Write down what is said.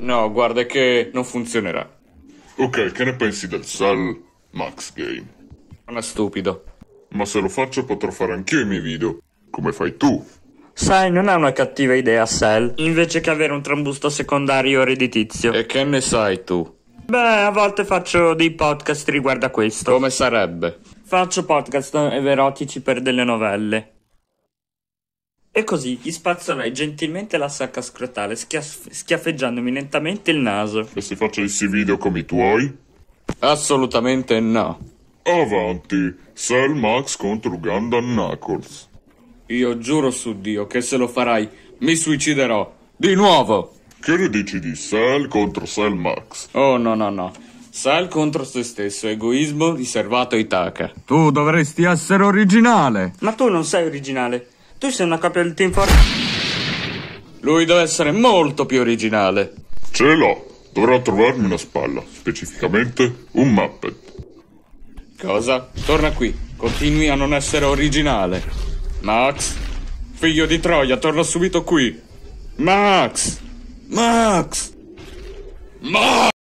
No, guarda che non funzionerà. Ok, che ne pensi del Cell Max Game? Non è stupido. Ma se lo faccio potrò fare anch'io i miei video, come fai tu. Sai, non è una cattiva idea, Cell, invece che avere un trambusto secondario redditizio. E che ne sai tu? Beh, a volte faccio dei podcast riguardo a questo. Come sarebbe? Faccio podcast eh, erotici per delle novelle. E così gli spazzolai gentilmente la sacca scrotale, schiaff- schiaffeggiandomi lentamente il naso. E se facessi video come i tuoi? Assolutamente no. Avanti, Cell Max contro Ganda Knuckles. Io giuro su Dio che se lo farai mi suiciderò. Di nuovo! Che ne dici di Cell contro Cell Max? Oh no no no. Cell contro se stesso, egoismo riservato a Itaca. Tu dovresti essere originale. Ma tu non sei originale. Tu sei una copia del Team Fortress. Lui deve essere molto più originale. Ce l'ho. Dovrò trovarmi una spalla, specificamente un Muppet. Cosa? Torna qui. Continui a non essere originale. Max? Figlio di Troia, torna subito qui. Max! Max! Max!